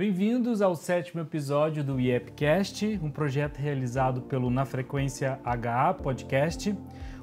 Bem-vindos ao sétimo episódio do IEPcast, um projeto realizado pelo Na Frequência HA Podcast.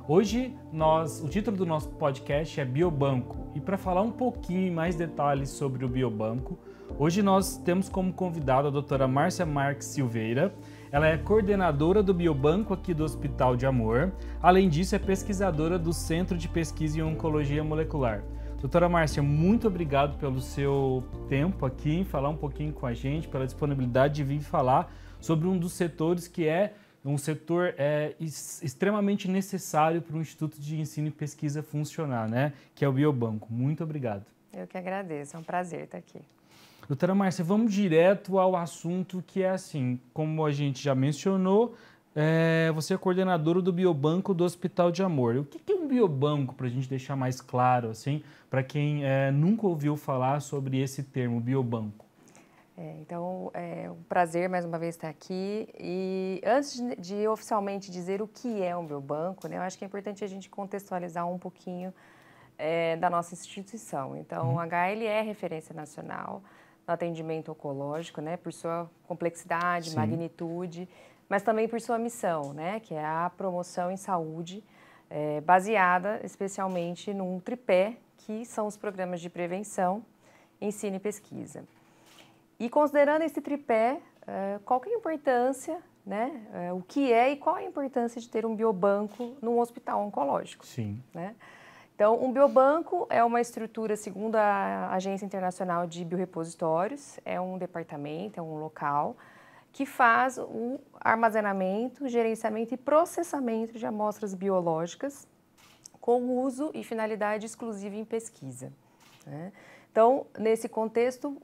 Hoje, nós, o título do nosso podcast é Biobanco. E para falar um pouquinho mais detalhes sobre o Biobanco, hoje nós temos como convidada a doutora Márcia Marques Silveira. Ela é coordenadora do Biobanco aqui do Hospital de Amor. Além disso, é pesquisadora do Centro de Pesquisa em Oncologia Molecular. Doutora Márcia, muito obrigado pelo seu tempo aqui, falar um pouquinho com a gente, pela disponibilidade de vir falar sobre um dos setores que é um setor é, extremamente necessário para um Instituto de Ensino e Pesquisa funcionar, né? que é o Biobanco. Muito obrigado. Eu que agradeço, é um prazer estar aqui. Doutora Márcia, vamos direto ao assunto que é assim, como a gente já mencionou, é, você é coordenadora do Biobanco do Hospital de Amor. O que é um biobanco, para a gente deixar mais claro, assim, para quem é, nunca ouviu falar sobre esse termo, biobanco? É, então, é um prazer mais uma vez estar aqui. E antes de, de oficialmente dizer o que é um biobanco, né, eu acho que é importante a gente contextualizar um pouquinho é, da nossa instituição. Então, uhum. o HL é referência nacional no atendimento oncológico, né, por sua complexidade, Sim. magnitude mas também por sua missão, né, que é a promoção em saúde, é, baseada especialmente num tripé, que são os programas de prevenção, ensino e pesquisa. E considerando esse tripé, é, qual que é a importância, né, é, o que é e qual a importância de ter um biobanco num hospital oncológico? Sim. Né? Então, um biobanco é uma estrutura, segundo a Agência Internacional de Biorepositórios, é um departamento, é um local que faz o armazenamento, gerenciamento e processamento de amostras biológicas com uso e finalidade exclusiva em pesquisa. Né? Então, nesse contexto,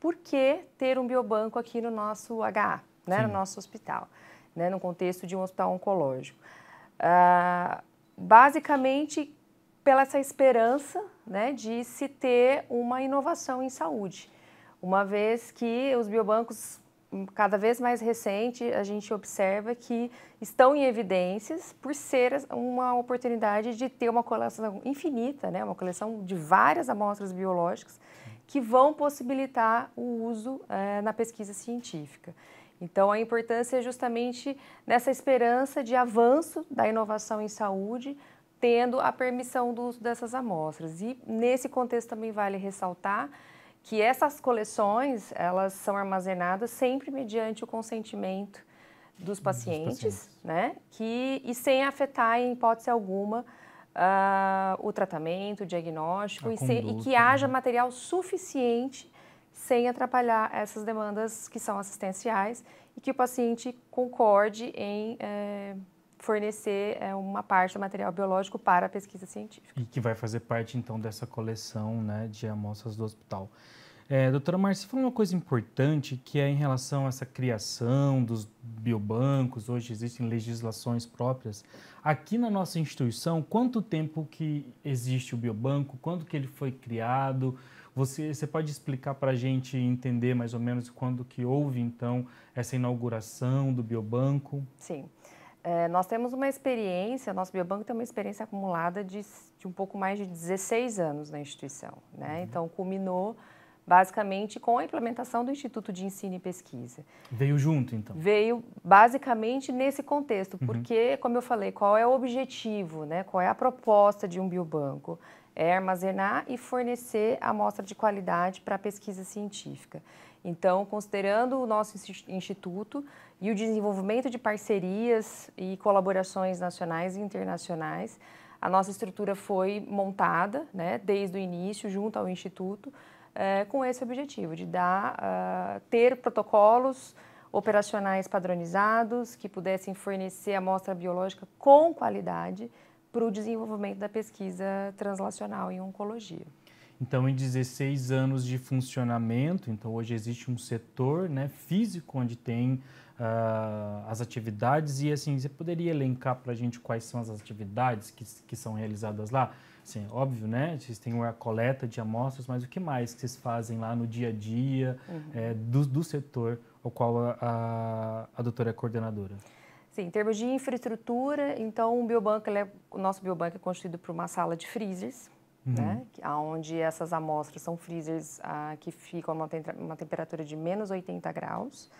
por que ter um biobanco aqui no nosso HA, né? no nosso hospital, né? no contexto de um hospital oncológico? Ah, basicamente, pela essa esperança né? de se ter uma inovação em saúde, uma vez que os biobancos cada vez mais recente, a gente observa que estão em evidências por ser uma oportunidade de ter uma coleção infinita, né? uma coleção de várias amostras biológicas que vão possibilitar o uso é, na pesquisa científica. Então, a importância é justamente nessa esperança de avanço da inovação em saúde, tendo a permissão do uso dessas amostras. E nesse contexto também vale ressaltar que essas coleções elas são armazenadas sempre mediante o consentimento dos pacientes, dos pacientes. né? Que e sem afetar em hipótese alguma uh, o tratamento, o diagnóstico e, e, que haja né? material suficiente sem atrapalhar essas demandas que são assistenciais e que o paciente concorde em eh, fornecer é, uma parte do material biológico para a pesquisa científica. E que vai fazer parte, então, dessa coleção né, de amostras do hospital. É, doutora Marcia, falou uma coisa importante que é em relação a essa criação dos biobancos, hoje existem legislações próprias. Aqui na nossa instituição, quanto tempo que existe o biobanco, quando que ele foi criado? Você, você pode explicar para a gente entender mais ou menos quando que houve, então, essa inauguração do biobanco? Sim. É, nós temos uma experiência, nosso biobanco tem uma experiência acumulada de, de um pouco mais de 16 anos na instituição. Né? Uhum. Então, culminou basicamente com a implementação do Instituto de Ensino e Pesquisa. Veio junto, então? Veio basicamente nesse contexto, uhum. porque, uhum. como eu falei, qual é o objetivo, né? qual é a proposta de um biobanco? É armazenar e fornecer amostra de qualidade para a pesquisa científica. Então, considerando o nosso instituto e o desenvolvimento de parcerias e colaborações nacionais e internacionais, a nossa estrutura foi montada, né, desde o início, junto ao instituto, eh, com esse objetivo de dar, uh, ter protocolos operacionais padronizados que pudessem fornecer amostra biológica com qualidade para o desenvolvimento da pesquisa translacional em oncologia. Então, em 16 anos de funcionamento, então hoje existe um setor né, físico onde tem uh, as atividades e assim, você poderia elencar para a gente quais são as atividades que, que são realizadas lá? Sim, é óbvio, né? Vocês têm a coleta de amostras, mas o que mais que vocês fazem lá no dia a dia uhum. é, do, do, setor ao qual a, a, a doutora é coordenadora? Sim, em termos de infraestrutura, então o biobanco, é, o nosso biobanco é constituído por uma sala de freezers, uhum. né? Onde essas amostras são freezers ah, que ficam numa te uma temperatura de menos 80 graus.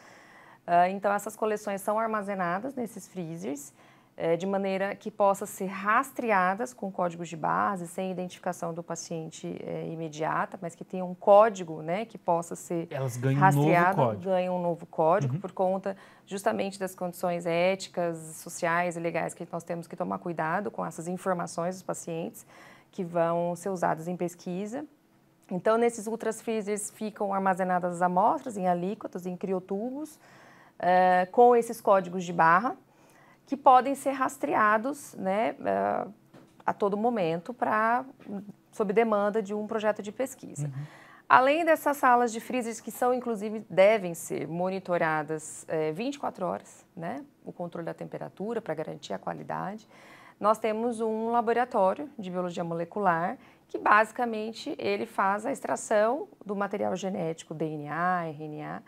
Ah, então, essas coleções são armazenadas nesses freezers eh, de maneira que possam ser rastreadas com códigos de base, sem identificação do paciente eh, imediata, mas que tenha um código né, que possa ser Elas ganham rastreado, um novo código. ganham um novo código uhum. por conta justamente das condições éticas, sociais e legais que nós temos que tomar cuidado com essas informações dos pacientes que vão ser usadas em pesquisa. Então, nesses ultras freezers ficam armazenadas as amostras em alíquotas, em criotubos, uh, com esses códigos de barra, que podem ser rastreados né, uh, a todo momento para sob demanda de um projeto de pesquisa. Uhum. Além dessas salas de freezers que são, inclusive, devem ser monitoradas 24 eh, horas, né? O controle da temperatura para garantir a qualidade nós temos um laboratório de biologia molecular que basicamente ele faz a extração do material genético, DNA, RNA,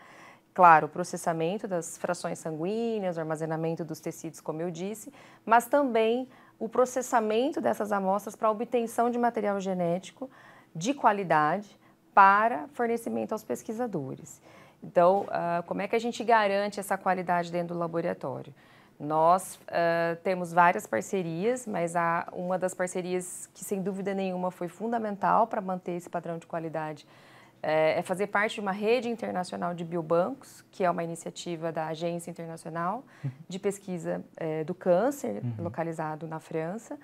claro, processamento das frações sanguíneas, armazenamento dos tecidos, como eu disse, mas também o processamento dessas amostras para obtenção de material genético de qualidade para fornecimento aos pesquisadores. Então, ah, como é que a gente garante essa qualidade dentro do laboratório? Nós uh, temos várias parcerias, mas há uma das parcerias que, sem dúvida nenhuma, foi fundamental para manter esse padrão de qualidade é fazer parte de uma rede internacional de biobancos, que é uma iniciativa da Agência Internacional de Pesquisa do Câncer, uhum. localizado na França.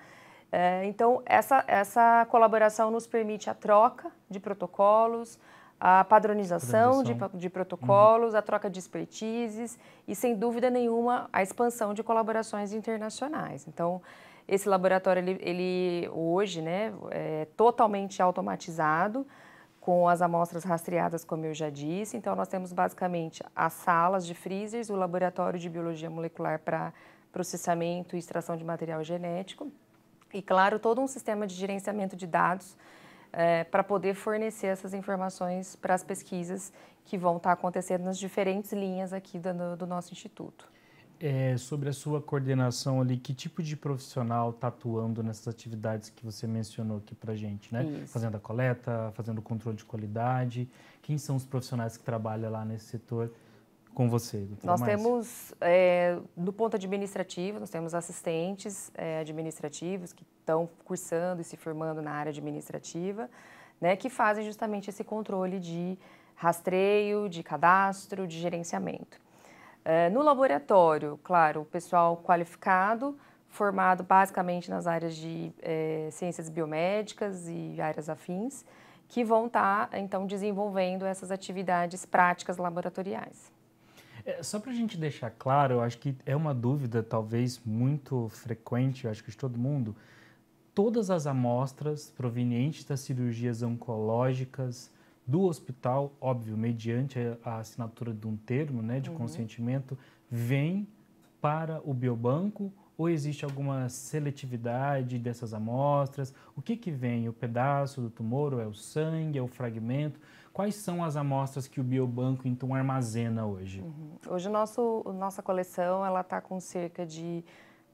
então, essa, essa colaboração nos permite a troca de protocolos, a padronização, padronização. De, de, uhum. protocolos, uhum. a troca de expertises e, sem dúvida nenhuma, a expansão de colaborações internacionais. Então, esse laboratório, ele, ele hoje né, é totalmente automatizado, com as amostras rastreadas, como eu já disse. Então, nós temos basicamente as salas de freezers, o laboratório de biologia molecular para processamento e extração de material genético. E, claro, todo um sistema de gerenciamento de dados é, para poder fornecer essas informações para as pesquisas que vão estar tá acontecendo nas diferentes linhas aqui do, do nosso instituto. É, sobre a sua coordenação ali, que tipo de profissional está atuando nessas atividades que você mencionou aqui para gente, né? Isso. Fazendo a coleta, fazendo o controle de qualidade, quem são os profissionais que trabalham lá nesse setor? com você? Doutora nós temos, é, no ponto administrativo, nós temos assistentes é, administrativos que estão cursando e se formando na área administrativa, né, que fazem justamente esse controle de rastreio, de cadastro, de gerenciamento. É, no laboratório, claro, o pessoal qualificado, formado basicamente nas áreas de é, ciências biomédicas e áreas afins, que vão estar, tá, então, desenvolvendo essas atividades práticas laboratoriais. É, só para a gente deixar claro, eu acho que é uma dúvida talvez muito frequente, eu acho que de todo mundo. Todas as amostras provenientes das cirurgias oncológicas do hospital, óbvio, mediante a assinatura de um termo né, de uhum. consentimento, vêm para o biobanco ou existe alguma seletividade dessas amostras? O que, que vem? O pedaço do tumor, ou é o sangue, é o fragmento? Quais são as amostras que o biobanco então armazena hoje? Uhum. Hoje nosso nossa coleção ela está com cerca de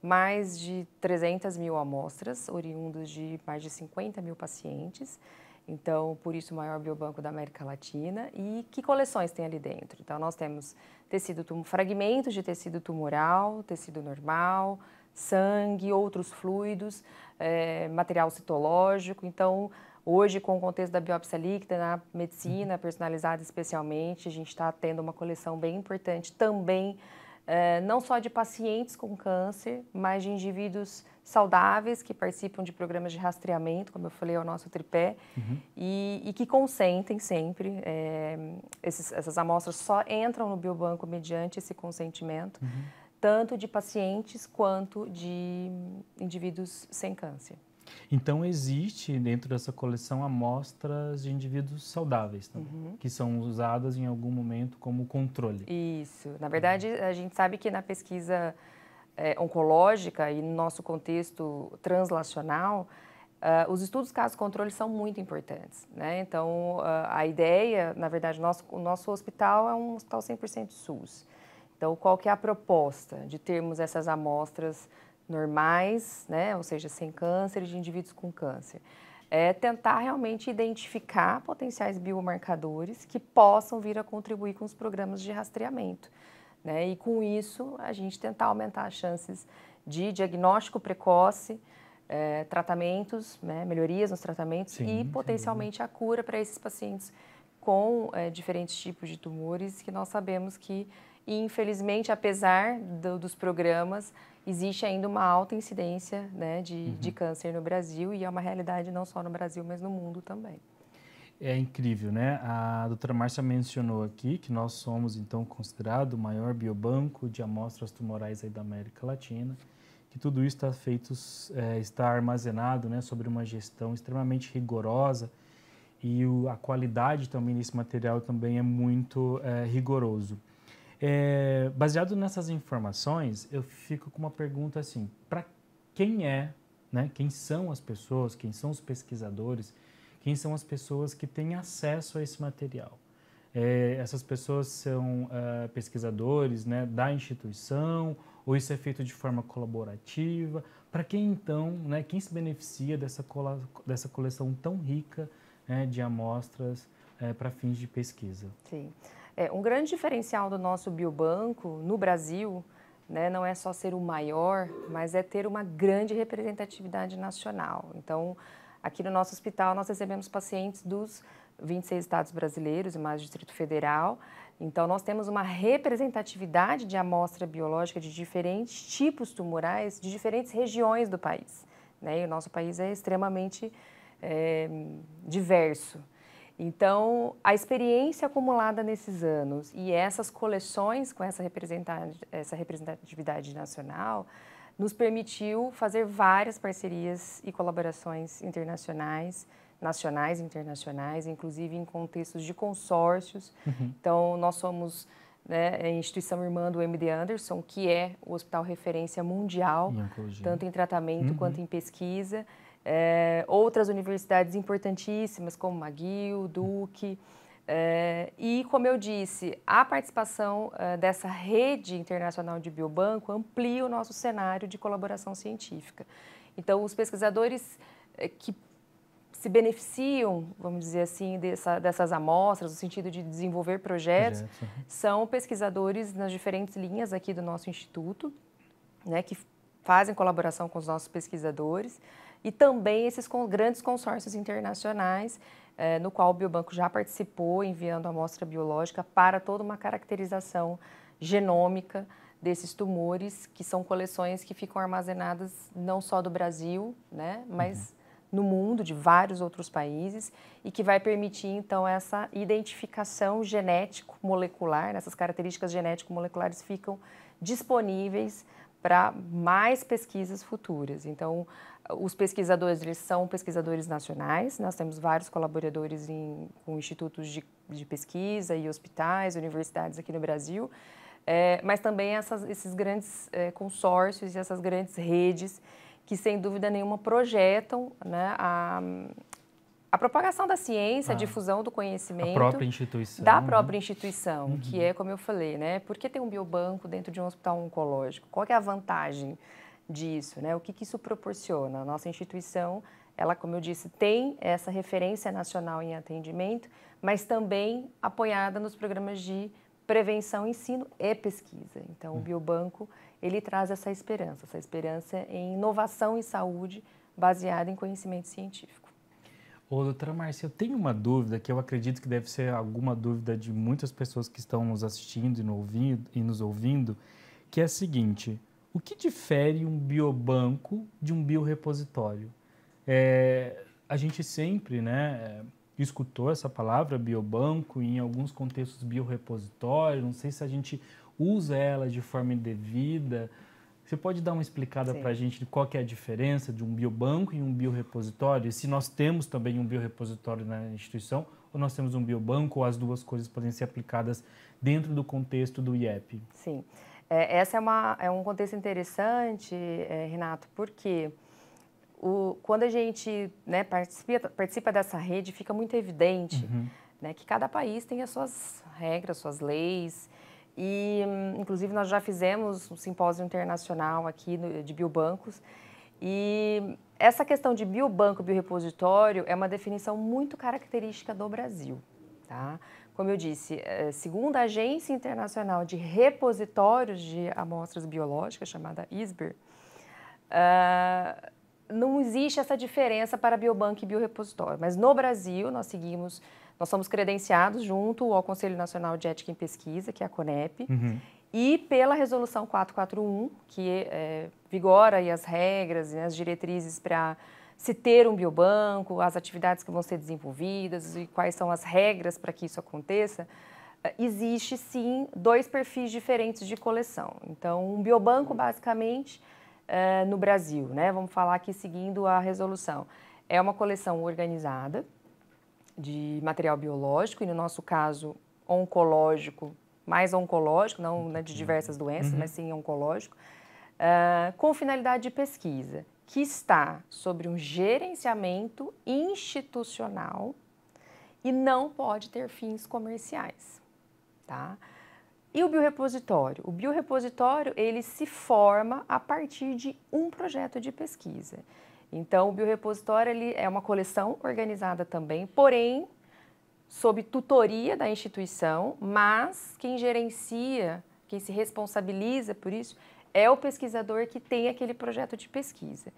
mais de 300 mil amostras, oriundas de mais de 50 mil pacientes. Então, por isso, o maior biobanco da América Latina. E que coleções tem ali dentro? Então, nós temos tecido tum fragmentos de tecido tumoral, tecido normal, sangue, outros fluidos, é, material citológico. Então, Hoje, com o contexto da biópsia líquida, na medicina personalizada especialmente, a gente está tendo uma coleção bem importante também, eh, não só de pacientes com câncer, mas de indivíduos saudáveis que participam de programas de rastreamento, como eu falei, é o nosso tripé, uhum. e, e, que consentem sempre. É, esses, essas amostras só entram no biobanco mediante esse consentimento, uhum. tanto de pacientes quanto de indivíduos sem câncer. Então, existe dentro dessa coleção amostras de indivíduos saudáveis também, uhum. que são usadas em algum momento como controle. Isso. Na verdade, a gente sabe que na pesquisa é, oncológica e no nosso contexto translacional, Uh, os estudos caso controle são muito importantes, né? Então, uh, a ideia, na verdade, nosso, o nosso hospital é um hospital 100% SUS. Então, qual que é a proposta de termos essas amostras normais, né, ou seja, sem câncer, de indivíduos com câncer. É tentar realmente identificar potenciais biomarcadores que possam vir a contribuir com os programas de rastreamento. Né? E com isso, a gente tentar aumentar as chances de diagnóstico precoce, é, tratamentos, né, melhorias nos tratamentos sim, e potencialmente sim. a cura para esses pacientes com é, diferentes tipos de tumores que nós sabemos que e, infelizmente, apesar do, dos programas, existe ainda uma alta incidência né, de, uhum. de câncer no Brasil e é uma realidade não só no Brasil, mas no mundo também. É incrível, né? A doutora Márcia mencionou aqui que nós somos, então, considerado o maior biobanco de amostras tumorais aí da América Latina, que tudo isso está feito, é, está armazenado, né, sobre uma gestão extremamente rigorosa e o, a qualidade também desse material também é muito é, rigoroso. É, baseado nessas informações, eu fico com uma pergunta assim: para quem é, né? Quem são as pessoas? Quem são os pesquisadores? Quem são as pessoas que têm acesso a esse material? É, essas pessoas são uh, pesquisadores, né, da instituição? Ou isso é feito de forma colaborativa? Para quem então, né? Quem se beneficia dessa cola, dessa coleção tão rica né, de amostras é, para fins de pesquisa? Sim. É, um grande diferencial do nosso biobanco no Brasil né, não é só ser o maior, mas é ter uma grande representatividade nacional. Então, aqui no nosso hospital, nós recebemos pacientes dos 26 estados brasileiros e mais o Distrito Federal. Então, nós temos uma representatividade de amostra biológica de diferentes tipos tumorais de diferentes regiões do país. Né? E o nosso país é extremamente é, diverso. Então, a experiência acumulada nesses anos e essas coleções com essa representatividade nacional nos permitiu fazer várias parcerias e colaborações internacionais, nacionais e internacionais, inclusive em contextos de consórcios. Uhum. Então, nós somos né, é a instituição irmã do MD Anderson, que é o hospital referência mundial, tanto em tratamento uhum. quanto em pesquisa é, outras universidades importantíssimas como McGill, Duke. É, e, como eu disse, a participação é, dessa rede internacional de biobanco amplia o nosso cenário de colaboração científica. Então, os pesquisadores é, que se beneficiam, vamos dizer assim, dessa, dessas amostras, no sentido de desenvolver projetos, Projeto. são pesquisadores nas diferentes linhas aqui do nosso instituto, né, que fazem colaboração com os nossos pesquisadores e também esses grandes consórcios internacionais, eh, no qual o Biobanco já participou, enviando amostra biológica para toda uma caracterização genômica desses tumores, que são coleções que ficam armazenadas não só do Brasil, né, mas uhum. no mundo, de vários outros países, e que vai permitir, então, essa identificação genético-molecular, né, essas características genético-moleculares ficam disponíveis para mais pesquisas futuras. Então, os pesquisadores, eles são pesquisadores nacionais, nós temos vários colaboradores em, com institutos de, de pesquisa e hospitais, universidades aqui no Brasil, é, mas também essas, esses grandes é, consórcios e essas grandes redes que, sem dúvida nenhuma, projetam né, a, a propagação da ciência, ah, a difusão do conhecimento. Própria da né? própria instituição, uhum. que é, como eu falei, né? Por que tem um biobanco dentro de um hospital oncológico? Qual é a vantagem? disso, né? O que, que isso proporciona? A nossa instituição, ela, como eu disse, tem essa referência nacional em atendimento, mas também apoiada nos programas de prevenção, ensino e pesquisa. Então, hum. o Biobanco, ele traz essa esperança, essa esperança em inovação em saúde baseada em conhecimento científico. Ô, doutora Márcia, eu tenho uma dúvida que eu acredito que deve ser alguma dúvida de muitas pessoas que estão nos assistindo e, ouvindo, e nos ouvindo, que é a seguinte, o que difere um biobanco de um biorepositório? É, a gente sempre né, é, escutou essa palavra biobanco em alguns contextos biorepositório, não sei se a gente usa ela de forma indevida. Você pode dar uma explicada para a gente de qual é a diferença de um biobanco e um biorepositório? E se nós temos também um biorepositório na instituição, ou nós temos um biobanco, ou as duas coisas podem ser aplicadas dentro do contexto do IEP? Sim. É, essa é, uma, é um contexto interessante, é, Renato, porque o, quando a gente né, participa, participa dessa rede, fica muito evidente uhum. né, que cada país tem as suas regras, suas leis. E, inclusive, nós já fizemos um simpósio internacional aqui no, de biobancos. E essa questão de biobanco, biorepositório, é uma definição muito característica do Brasil. Tá? Como eu disse, é, segundo a Agência Internacional de Repositórios de Amostras Biológicas, chamada ISBIR, é, não existe essa diferença para biobanco e biorepositório. Mas no Brasil, nós seguimos, nós somos credenciados junto ao Conselho Nacional de Ética em Pesquisa, que é a CONEP, uhum. e pela Resolução 441, que é, vigora as regras e as diretrizes para se ter um biobanco, as atividades que vão ser desenvolvidas e quais são as regras para que isso aconteça, eh, existe sim dois perfis diferentes de coleção. Então, um biobanco, basicamente, é, no Brasil, né? vamos falar aqui seguindo a resolução, é uma coleção organizada de material biológico e, no nosso caso, oncológico, mais oncológico, não né, de uhum. diversas doenças, uhum. mas sim oncológico, uh, com finalidade de pesquisa que está sobre um gerenciamento institucional e não pode ter fins comerciais, tá? E o biorepositório? O biorepositório, ele se forma a partir de um projeto de pesquisa. Então, o biorepositório ele é uma coleção organizada também, porém, sob tutoria da instituição, mas quem gerencia, quem se responsabiliza por isso, é o pesquisador que tem aquele projeto de pesquisa.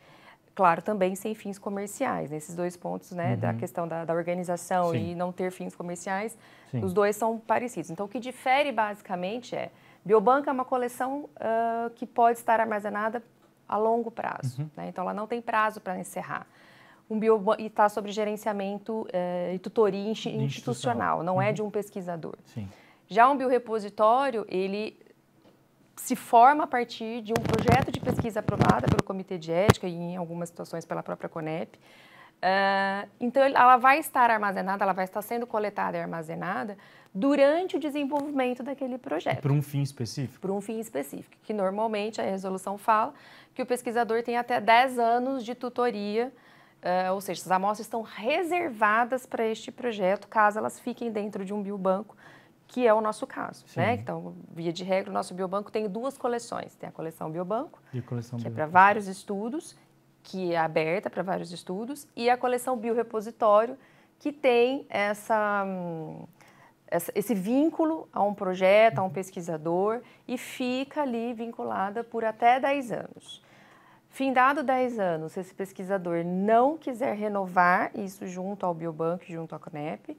Claro, também sem fins comerciais. Nesses né? dois pontos, né, uhum. da questão da, da organização Sim. e não ter fins comerciais, Sim. os dois são parecidos. Então, o que difere basicamente é Biobanca é uma coleção uh, que pode estar armazenada a longo prazo, uhum. né? então ela não tem prazo para encerrar. Um biobanco e está sobre gerenciamento uh, e tutoria institucional, não é uhum. é de um pesquisador. Sim. Já um biorepositório, ele se forma a partir de um projeto de pesquisa aprovada pelo Comitê de Ética e, em algumas situações, pela própria CONEP. Uh, então, ela vai estar armazenada, ela vai estar sendo coletada e armazenada durante o desenvolvimento daquele projeto. Para um fim específico? Para um fim específico, que normalmente a resolução fala que o pesquisador tem até 10 anos de tutoria, uh, ou seja, as amostras estão reservadas para este projeto, caso elas fiquem dentro de um biobanco que é o nosso caso, né? Então, via de regra, o nosso biobanco tem duas coleções. Tem a coleção biobanco, a coleção que é para vários estudos, que é aberta para vários estudos, e a coleção biorepositório, que tem essa, hum, essa, esse vínculo a um projeto, a um uhum. pesquisador, e fica ali vinculada por até 10 anos. Findado 10 anos, se esse pesquisador não quiser renovar isso junto ao biobanco, junto à CONEP,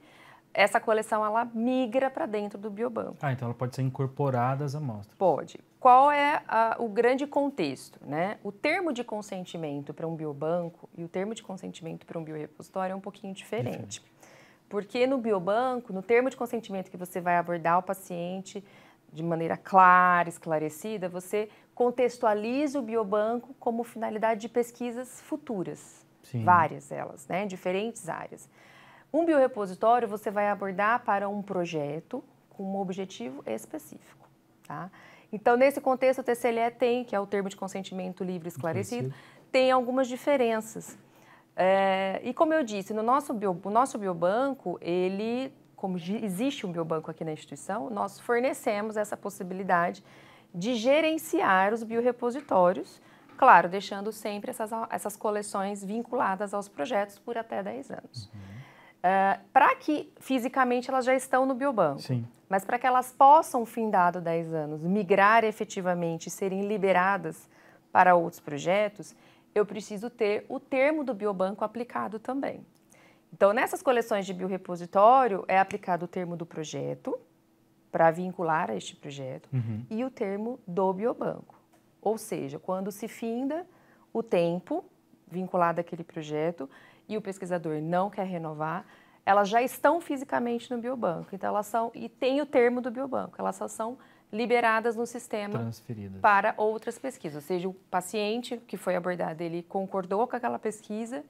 essa coleção ela migra para dentro do biobanco. Ah, então ela pode ser incorporada às amostras. Pode. Qual é a, o grande contexto? Né? O termo de consentimento para um biobanco e o termo de consentimento para um biorepositório é um pouquinho diferente. diferente. Porque no biobanco, no termo de consentimento que você vai abordar o paciente de maneira clara, esclarecida, você contextualiza o biobanco como finalidade de pesquisas futuras, Sim. várias elas, né, diferentes áreas. Um biorepositório você vai abordar para um projeto com um objetivo específico, tá? Então, nesse contexto, o TCLE tem, que é o termo de consentimento livre esclarecido, tem algumas diferenças. É, e como eu disse, no nosso, bio, o nosso biobanco, ele, como existe um biobanco aqui na instituição, nós fornecemos essa possibilidade de gerenciar os biorepositórios, claro, deixando sempre essas, essas coleções vinculadas aos projetos por até 10 anos. Uhum. Ah, para que fisicamente elas já estão no biobanco. Sim. Mas para que elas possam, findado 10 anos, migrar efetivamente e serem liberadas para outros projetos, eu preciso ter o termo do biobanco aplicado também. Então, nessas coleções de biorepositório, é aplicado o termo do projeto, para vincular a este projeto, uhum. e o termo do biobanco. Ou seja, quando se finda o tempo vinculado àquele projeto, e o pesquisador não quer renovar, elas já estão fisicamente no biobanco. Então elas são e tem o termo do biobanco, elas só são liberadas no sistema para outras pesquisas. Ou seja, o paciente que foi abordado, ele concordou com aquela pesquisa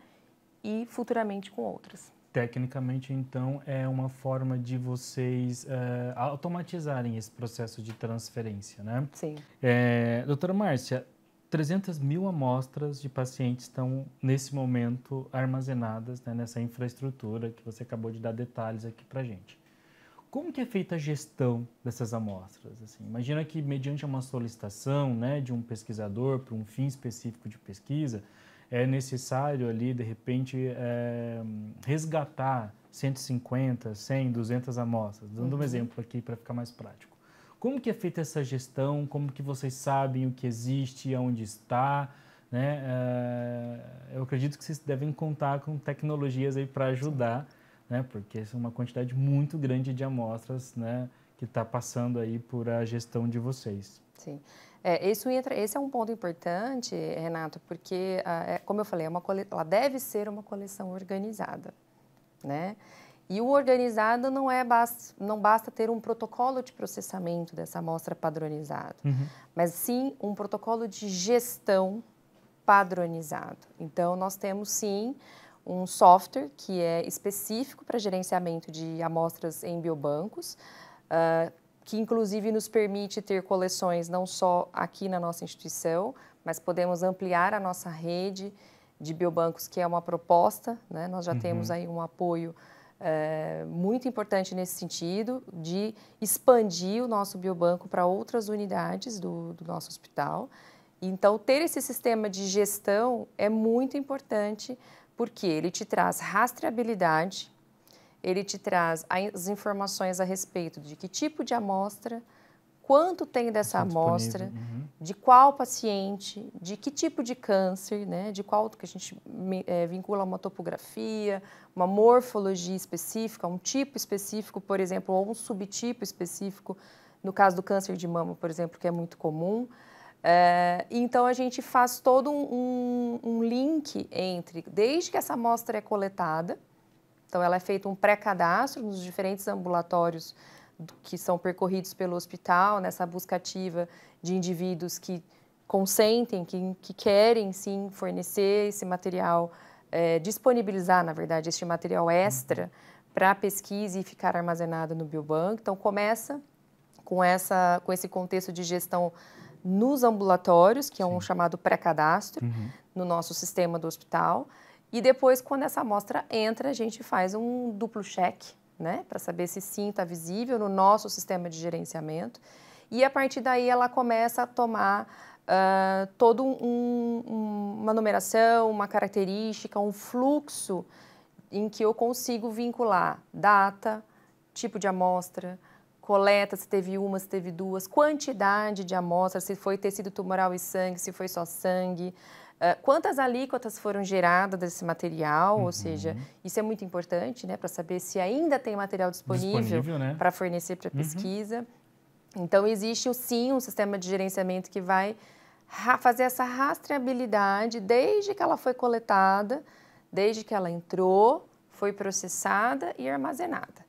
e futuramente com outras. Tecnicamente, então, é uma forma de vocês eh, automatizarem esse processo de transferência, né? Sim. É, doutora Márcia, 300 mil amostras de pacientes estão, nesse momento, armazenadas né, nessa infraestrutura que você acabou de dar detalhes aqui para gente. Como que é feita a gestão dessas amostras? Assim, imagina que, mediante uma solicitação né, de um pesquisador para um fim específico de pesquisa, é necessário ali, de repente, é, resgatar 150, 100, 200 amostras. Dando uhum. um exemplo aqui para ficar mais prático. Como que é feita essa gestão? Como que vocês sabem o que existe, aonde está? Né? Eh, eu acredito que vocês devem contar com tecnologias aí para ajudar, né? Porque é uma quantidade muito grande de amostras, né? Que está passando aí por a gestão de vocês. Sim. É, isso entra, esse é um ponto importante, Renato, porque, ah, é, como eu falei, é uma cole, ela deve ser uma coleção organizada, né? E o organizado não é não basta ter um protocolo de processamento dessa amostra padronizado, uhum. mas sim um protocolo de gestão padronizado. Então nós temos sim um software que é específico para gerenciamento de amostras em biobancos, uh, que inclusive nos permite ter coleções não só aqui na nossa instituição, mas podemos ampliar a nossa rede de biobancos, que é uma proposta. Né? Nós já uhum. temos aí um apoio é, muito importante nesse sentido, de expandir o nosso biobanco para outras unidades do, do nosso hospital. Então, ter esse sistema de gestão é muito importante porque ele te traz rastreabilidade, ele te traz as informações a respeito de que tipo de amostra, quanto tem dessa quanto amostra, uhum. de qual paciente, de que tipo de câncer, né, de qual que a gente é, vincula uma topografia, uma morfologia específica, um tipo específico, por exemplo, ou um subtipo específico, no caso do câncer de mama, por exemplo, que é muito comum. É, então a gente faz todo um, um, um link entre, desde que essa amostra é coletada, então ela é feita um pré-cadastro nos diferentes ambulatórios que são percorridos pelo hospital, nessa busca ativa de indivíduos que consentem, que, que querem sim fornecer esse material, é, disponibilizar, na verdade, este material extra uhum. para pesquisa e ficar armazenado no Biobank. Então, começa com, essa, com esse contexto de gestão nos ambulatórios, que é um Sim. chamado pré-cadastro, uhum. no nosso sistema do hospital. E depois, quando essa amostra entra, a gente faz um duplo cheque né? Para saber se sim está visível no nosso sistema de gerenciamento. E a partir daí ela começa a tomar uh, toda um, um, uma numeração, uma característica, um fluxo em que eu consigo vincular data, tipo de amostra, coleta, se teve uma, se teve duas, quantidade de amostra, se foi tecido tumoral e sangue, se foi só sangue, ah, quantas alíquotas foram geradas desse material? Uhum. Ou seja, uhum. isso é muito importante né, para saber se ainda tem material disponível, disponível né? para fornecer para a uhum. pesquisa. Então, existe sim um sistema de gerenciamento que vai fazer essa rastreabilidade desde que ela foi coletada, desde que ela entrou, foi processada e armazenada.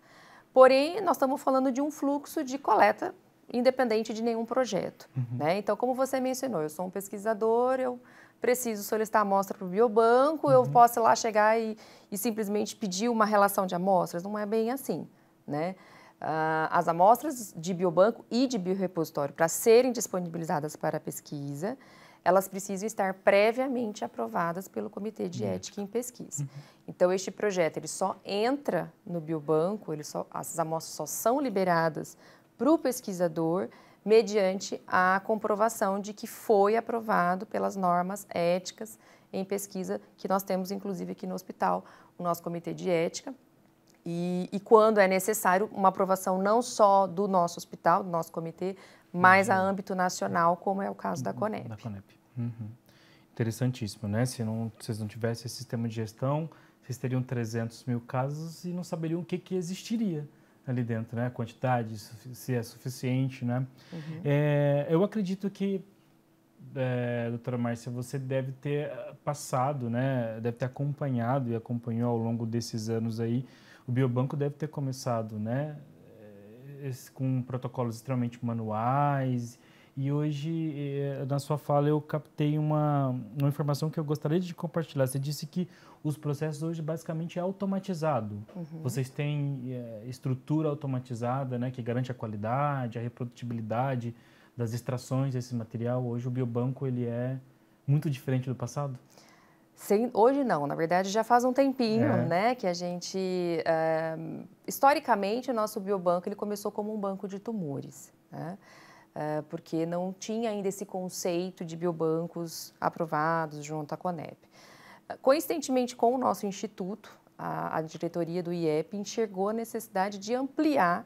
Porém, nós estamos falando de um fluxo de coleta independente de nenhum projeto. Uhum. Né? Então, como você mencionou, eu sou um pesquisador, eu preciso solicitar amostra para o biobanco, uhum. eu posso lá chegar e, e, simplesmente pedir uma relação de amostras. Não é bem assim, né? Uh, as amostras de biobanco e de biorepositório, para serem disponibilizadas para a pesquisa, elas precisam estar previamente aprovadas pelo Comitê de Ética em Pesquisa. Uhum. Então, este projeto ele só entra no biobanco, ele só, as amostras só são liberadas para o pesquisador mediante a comprovação de que foi aprovado pelas normas éticas em pesquisa que nós temos, inclusive, aqui no hospital, o nosso comitê de ética. E, e quando é necessário, uma aprovação não só do nosso hospital, do nosso comitê, mas uhum. a âmbito nacional, como é o caso da uhum, Conep. Da Conep. Uhum. Interessantíssimo, né? Se não, vocês não tivessem esse sistema de gestão, vocês teriam 300 mil casos e não saberiam o que, que existiria ali dentro, né? A quantidade, se é suficiente, né? Uhum. É, eu acredito que, é, doutora Márcia, você deve ter ah, passado, né? Deve ter acompanhado e acompanhou ao longo desses anos aí. O biobanco deve ter começado, né? É, esse, com protocolos extremamente manuais, e hoje, eh, na sua fala, eu captei uma, uma informação que eu gostaria de compartilhar. Você disse que os processos hoje basicamente é automatizado. Uhum. Vocês têm é, estrutura automatizada, né, que garante a qualidade, a reprodutibilidade das extrações desse material. Hoje o biobanco ele é muito diferente do passado. Sem, hoje não, na verdade já faz um tempinho, é. né, que a gente, é, historicamente, o nosso biobanco ele começou como um banco de tumores, né? Ah, porque não tinha ainda esse conceito de biobancos aprovados junto à Conep. Ah, coincidentemente com o nosso instituto, a, diretoria do IEP enxergou a necessidade de ampliar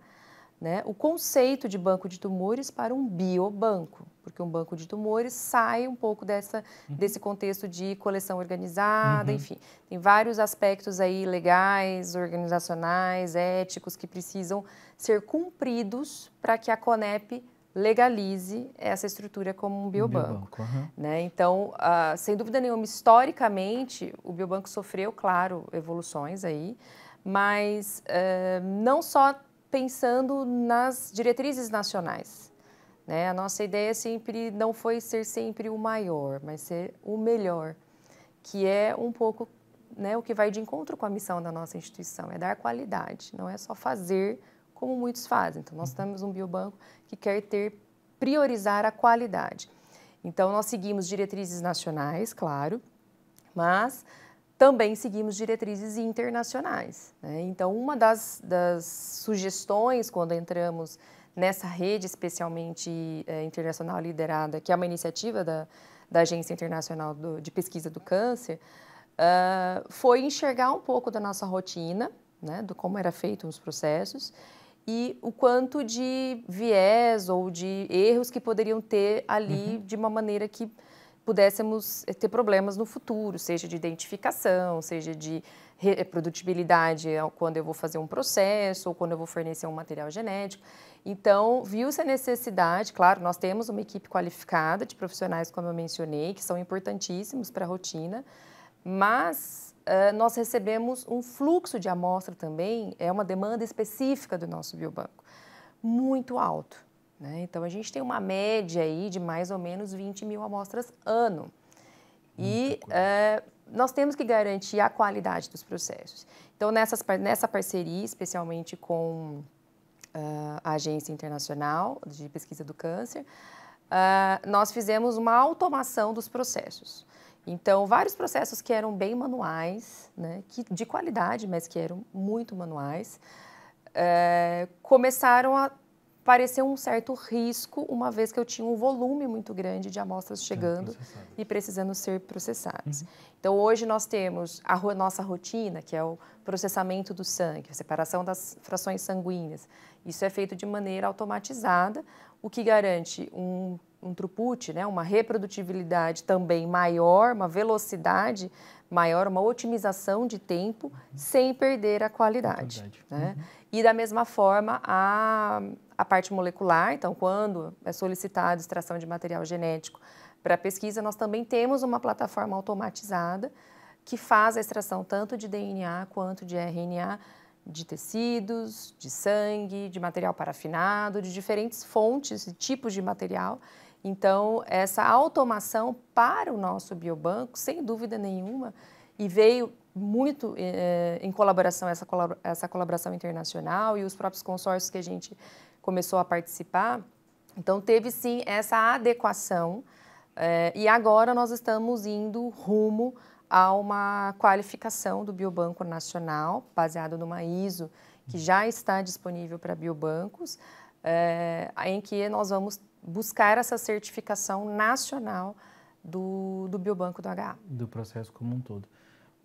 né, o conceito de banco de tumores para um biobanco, porque um banco de tumores sai um pouco dessa, uhum. desse contexto de coleção organizada, uhum. enfim. Tem vários aspectos aí legais, organizacionais, éticos, que precisam ser cumpridos para que a CONEP legalize essa estrutura como um biobanco. biobanco uhum. né? Então, uh, sem dúvida nenhuma, historicamente, o biobanco sofreu, claro, evoluções aí, mas uh, não só pensando nas diretrizes nacionais. Né? A nossa ideia é sempre não foi ser sempre o maior, mas ser o melhor, que é um pouco né, o que vai de encontro com a missão da nossa instituição, é dar qualidade, não é só fazer como muitos fazem. Então, nós temos um biobanco que quer ter priorizar a qualidade. Então, nós seguimos diretrizes nacionais, claro, mas também seguimos diretrizes internacionais. Né? Então, uma das, das, sugestões quando entramos nessa rede, especialmente é, internacional liderada, que é uma iniciativa da, da Agência Internacional do, de Pesquisa do Câncer, uh, foi enxergar um pouco da nossa rotina, né, do como era feito os processos e o quanto de viés ou de erros que poderiam ter ali uhum. de uma maneira que pudéssemos eh, ter problemas no futuro, seja de identificação, seja de reprodutibilidade eh, quando eu vou fazer um processo ou quando eu vou fornecer um material genético. Então, viu-se a necessidade, claro, nós temos uma equipe qualificada de profissionais, como eu mencionei, que são importantíssimos para a rotina, mas ah, nós recebemos um fluxo de amostra também, é uma demanda específica do nosso biobanco, muito alto. Né? Então, a gente tem uma média aí de mais ou menos 20 mil amostras ano. E é, nós temos que garantir a qualidade dos processos. Então, nessas, nessa parceria, especialmente com uh, a Agência Internacional de Pesquisa do Câncer, uh, nós fizemos uma automação dos processos. Então, vários processos que eram bem manuais, né, que, de qualidade, mas que eram muito manuais, é, começaram a parecer um certo risco, uma vez que eu tinha um volume muito grande de amostras chegando e precisando ser processadas. Uhum. Então, hoje nós temos a nossa rotina, que é o processamento do sangue, a separação das frações sanguíneas. Isso é feito de maneira automatizada, o que garante um um throughput, né, uma reprodutibilidade também maior, uma velocidade maior, uma otimização de tempo, uhum. sem perder a qualidade. Né? Uhum. E da mesma forma, a, a parte molecular, então, quando é solicitada extração de material genético para pesquisa, nós também temos uma plataforma automatizada que faz a extração tanto de DNA quanto de RNA de tecidos, de sangue, de material parafinado, de diferentes fontes e tipos de material então, essa automação para o nosso biobanco, sem dúvida nenhuma, e veio muito eh, eh em colaboração, essa, essa colaboração internacional e os próprios consórcios que a gente começou a participar. Então, teve sim essa adequação, eh, e agora nós estamos indo rumo a uma qualificação do Biobanco Nacional, baseado numa ISO que já está disponível para biobancos, eh, em que nós vamos buscar essa certificação nacional do, do biobanco do HA. Do processo como um todo.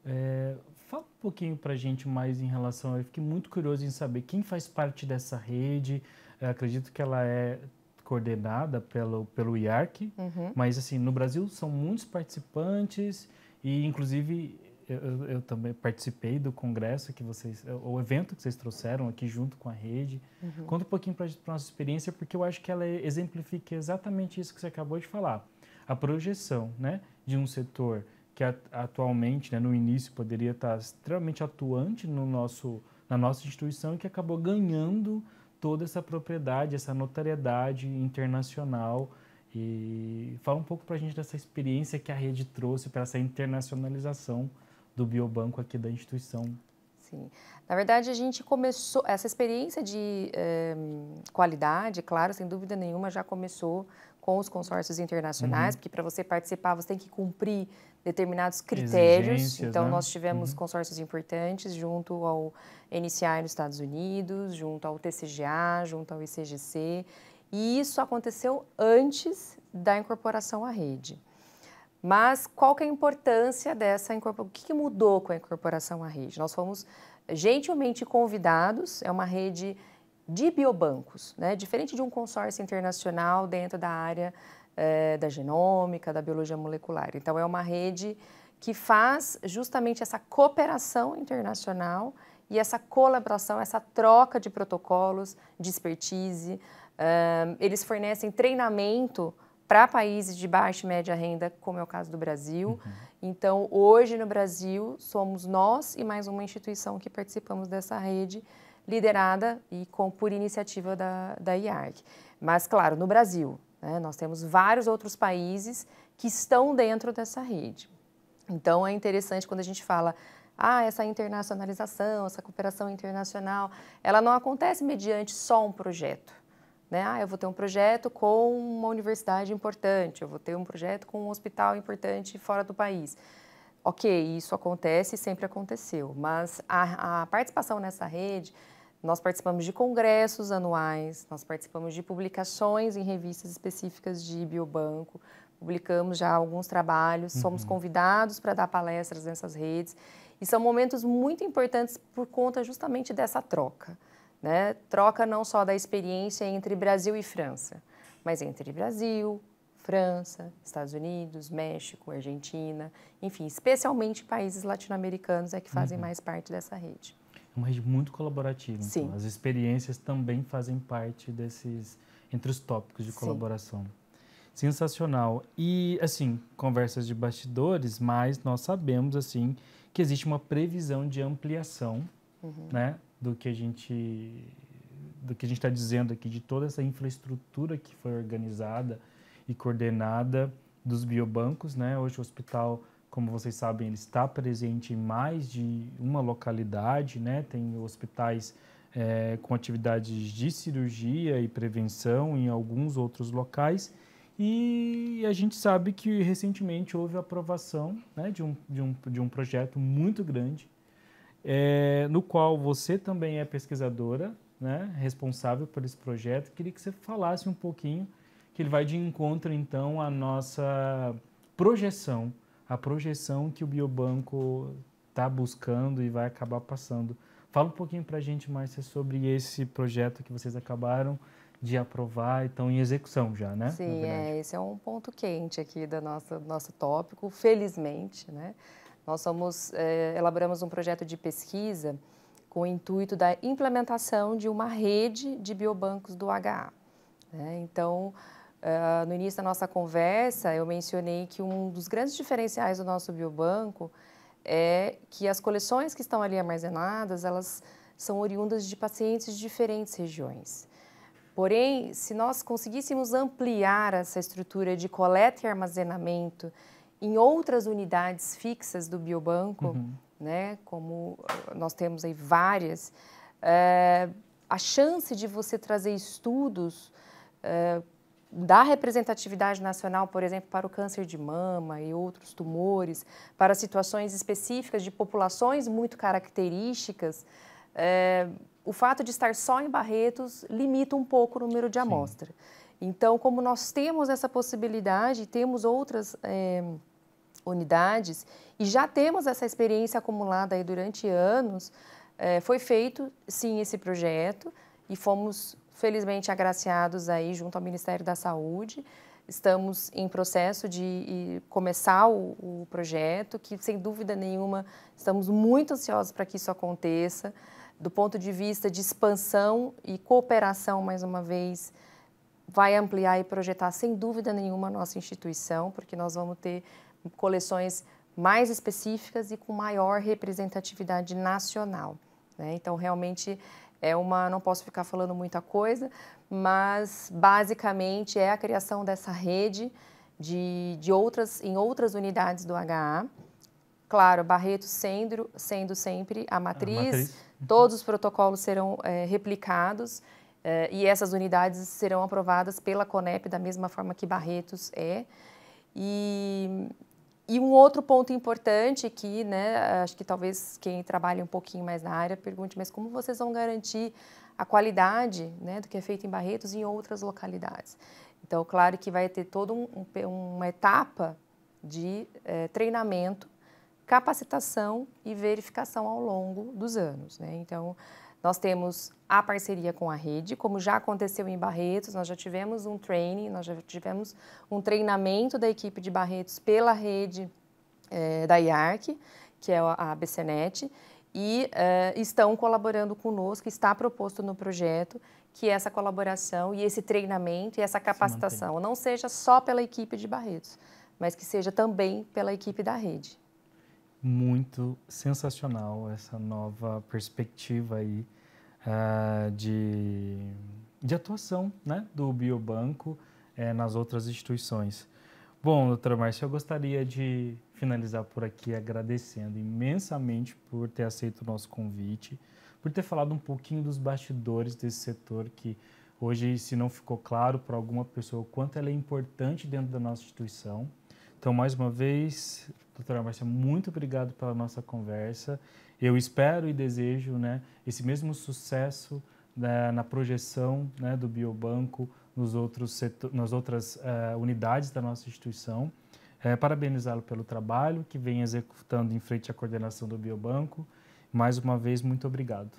É, fala um pouquinho para a gente mais em relação, eu fiquei muito curioso em saber quem faz parte dessa rede, eu acredito que ela é coordenada pelo, pelo IARC, uhum. mas assim, no Brasil são muitos participantes e inclusive eu, eu, também participei do congresso que vocês, é, o evento que vocês trouxeram aqui junto com a rede. Uhum. Conta um pouquinho para a nossa experiência, porque eu acho que ela exemplifica exatamente isso que você acabou de falar. A projeção né, de um setor que atualmente, né, no início, poderia estar extremamente atuante no nosso, na nossa instituição e que acabou ganhando toda essa propriedade, essa notariedade internacional. E fala um pouco para a gente dessa experiência que a rede trouxe para essa internacionalização do biobanco aqui da instituição. Sim. Na verdade, a gente começou essa experiência de eh, qualidade, claro, sem dúvida nenhuma, já começou com os consórcios internacionais, uhum. porque para você participar você tem que cumprir determinados critérios. então, né? nós tivemos uhum. consórcios importantes junto ao NCI nos Estados Unidos, junto ao TCGA, junto ao ICGC. E isso aconteceu antes da incorporação à rede. Mas qual que é a importância dessa incorporação? O que, que mudou com a incorporação à rede? Nós fomos gentilmente convidados, é uma rede de biobancos, né? diferente de um consórcio internacional dentro da área é, da genômica, da biologia molecular. Então, é uma rede que faz justamente essa cooperação internacional e essa colaboração, essa troca de protocolos, de expertise. Um, eles fornecem treinamento para países de baixa e média renda, como é o caso do Brasil. Uhum. Então, hoje no Brasil, somos nós e mais uma instituição que participamos dessa rede, liderada e com, por iniciativa da, da IARC. Mas, claro, no Brasil, né, nós temos vários outros países que estão dentro dessa rede. Então, é interessante quando a gente fala ah, essa internacionalização, essa cooperação internacional, ela não acontece mediante só um projeto né? Ah, eu vou ter um projeto com uma universidade importante, eu vou ter um projeto com um hospital importante fora do país. Ok, isso acontece, sempre aconteceu, mas a, a participação nessa rede nós participamos de congressos anuais, nós participamos de publicações em revistas específicas de biobanco, publicamos já alguns trabalhos, uhum. somos convidados para dar palestras nessas redes e são momentos muito importantes por conta justamente dessa troca né? troca não só da experiência entre Brasil e França, mas entre Brasil, França, Estados Unidos, México, Argentina, enfim, especialmente países latino-americanos é que fazem uhum. mais parte dessa rede. É uma rede muito colaborativa. Então Sim. Então, as experiências também fazem parte desses entre os tópicos de Sim. colaboração. Sensacional. E assim, conversas de bastidores, mas nós sabemos assim que existe uma previsão de ampliação, uhum. né? do que a gente do que a gente está dizendo aqui, de toda essa infraestrutura que foi organizada e coordenada dos biobancos, né? Hoje o hospital, como vocês sabem, ele está presente em mais de uma localidade, né? Tem hospitais é, com atividades de cirurgia e prevenção em alguns outros locais. E a gente sabe que recentemente houve a aprovação né, de, um, de, um, de um projeto muito grande é, no qual você também é pesquisadora, né, responsável por esse projeto. Queria que você falasse um pouquinho, que ele vai de encontro então à nossa projeção, a projeção que o Biobanco está buscando e vai acabar passando. Fala um pouquinho para a gente, Márcia, sobre esse projeto que vocês acabaram de aprovar e estão em execução já, né? Sim, é, esse é um ponto quente aqui da nossa, do nosso tópico, felizmente, né? Nós somos, eh, elaboramos um projeto de pesquisa com o intuito da implementação de uma rede de biobancos do HA. Né? Então, uh, no início da nossa conversa, eu mencionei que um dos grandes diferenciais do nosso biobanco é que as coleções que estão ali armazenadas, elas são oriundas de pacientes de diferentes regiões. Porém, se nós conseguíssemos ampliar essa estrutura de coleta e armazenamento em outras unidades fixas do biobanco, uhum. né, como ah, nós temos aí várias, é, a chance de você trazer estudos é, da representatividade nacional, por exemplo, para o câncer de mama e outros tumores, para situações específicas de populações muito características, é, o fato de estar só em Barretos limita um pouco o número de amostra. Sim. Então, como nós temos essa possibilidade, temos outras é, unidades e já temos essa experiência acumulada aí durante anos, é, foi feito sim esse projeto e fomos felizmente agraciados aí junto ao Ministério da Saúde. Estamos em processo de começar o, o projeto, que sem dúvida nenhuma estamos muito ansiosos para que isso aconteça, do ponto de vista de expansão e cooperação, mais uma vez, vai ampliar e projetar sem dúvida nenhuma a nossa instituição, porque nós vamos ter coleções mais específicas e com maior representatividade nacional. Né? Então, realmente é uma. Não posso ficar falando muita coisa, mas basicamente é a criação dessa rede de, de outras, em outras unidades do HA. Claro, Barreto sendo, sendo sempre a matriz, a matriz. Uhum. todos os protocolos serão é, replicados Uh, e essas unidades serão aprovadas pela CONEP da mesma forma que Barretos é. E, e um outro ponto importante que, né, acho que talvez quem trabalha um pouquinho mais na área pergunte, mas como vocês vão garantir a qualidade né, do que é feito em Barretos e em outras localidades? Então, claro que vai ter toda um, um, uma etapa de eh, treinamento, capacitação e verificação ao longo dos anos. Né? Então, nós temos a parceria com a rede, como já aconteceu em Barretos, nós já tivemos um training, nós já tivemos um treinamento da equipe de Barretos pela rede é, da IARC, que é a BCNET, e é, estão colaborando conosco, está proposto no projeto que essa colaboração e esse treinamento e essa capacitação Se não seja só pela equipe de Barretos, mas que seja também pela equipe da rede muito sensacional essa nova perspectiva aí uh, de, de atuação né, do biobanco uh, nas outras instituições. Bom, doutora Márcia, eu gostaria de finalizar por aqui agradecendo imensamente por ter aceito o nosso convite, por ter falado um pouquinho dos bastidores desse setor que hoje, se não ficou claro para alguma pessoa, o quanto ela é importante dentro da nossa instituição. Então, mais uma vez, doutora Márcia, muito obrigado pela nossa conversa. Eu espero e desejo né, esse mesmo sucesso né, na projeção né, do Biobanco nos outros setor, nas outras uh, unidades da nossa instituição. Eh, parabenizá-lo pelo trabalho que vem executando em frente à coordenação do Biobanco. Mais uma vez, muito obrigado.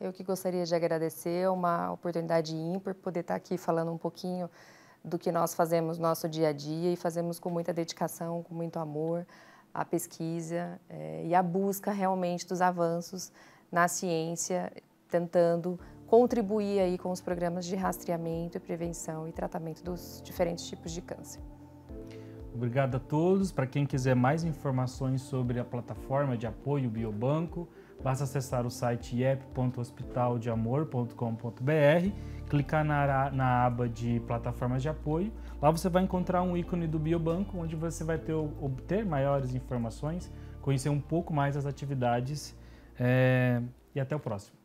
Eu que gostaria de agradecer uma oportunidade ímpar, poder estar aqui falando um pouquinho do que nós fazemos no nosso dia a dia e fazemos com muita dedicação, com muito amor, a pesquisa é, e a busca realmente dos avanços na ciência, tentando contribuir aí com os programas de rastreamento e prevenção e tratamento dos diferentes tipos de câncer. Obrigado a todos. Para quem quiser mais informações sobre a plataforma de apoio Biobanco, basta acessar o site iep.hospitaldeamor.com.br clicar na, na aba de plataformas de apoio. Lá você vai encontrar um ícone do Biobanco, onde você vai ter, obter maiores informações, conhecer um pouco mais as atividades é, e até o próximo.